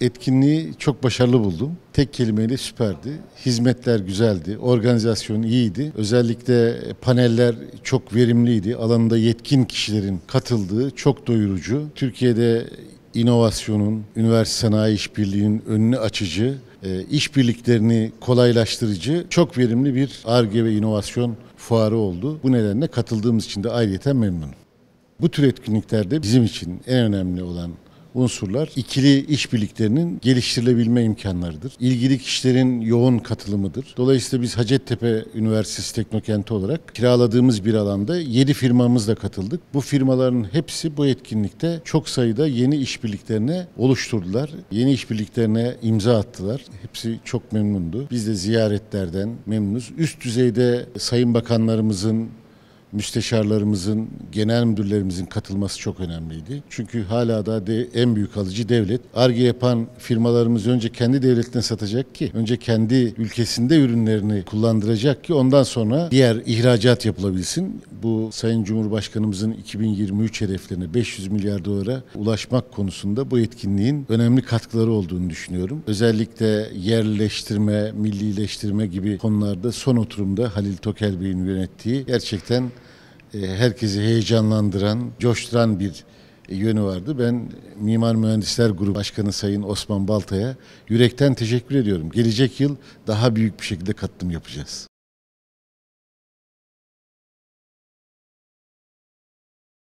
Etkinliği çok başarılı buldum. Tek kelimeyle süperdi. Hizmetler güzeldi, organizasyon iyiydi. Özellikle paneller çok verimliydi. Alanında yetkin kişilerin katıldığı çok doyurucu. Türkiye'de inovasyonun, üniversite sanayi işbirliğinin önünü açıcı, e, işbirliklerini kolaylaştırıcı çok verimli bir ARGE ve inovasyon fuarı oldu. Bu nedenle katıldığımız için de ayrıyeten memnunum. Bu tür etkinliklerde bizim için en önemli olan unsurlar ikili işbirliklerinin geliştirilebilme imkanlarıdır. İlgili kişilerin yoğun katılımıdır. Dolayısıyla biz Hacettepe Üniversitesi Teknokenti olarak kiraladığımız bir alanda 7 firmamızla katıldık. Bu firmaların hepsi bu etkinlikte çok sayıda yeni işbirliklerine oluşturdular. Yeni işbirliklerine imza attılar. Hepsi çok memnundu. Biz de ziyaretlerden memnunuz. Üst düzeyde sayın bakanlarımızın müsteşarlarımızın, genel müdürlerimizin katılması çok önemliydi. Çünkü hala da de, en büyük alıcı devlet. Arge yapan firmalarımız önce kendi devletine satacak ki, önce kendi ülkesinde ürünlerini kullandıracak ki ondan sonra diğer ihracat yapılabilsin. Bu Sayın Cumhurbaşkanımızın 2023 hedeflerine 500 milyar dolara ulaşmak konusunda bu etkinliğin önemli katkıları olduğunu düşünüyorum. Özellikle yerleştirme, millileştirme gibi konularda son oturumda Halil Tokel Bey'in yönettiği gerçekten e, herkesi heyecanlandıran, coşturan bir yönü vardı. Ben Mimar Mühendisler Grubu Başkanı Sayın Osman Balta'ya yürekten teşekkür ediyorum. Gelecek yıl daha büyük bir şekilde katılım yapacağız.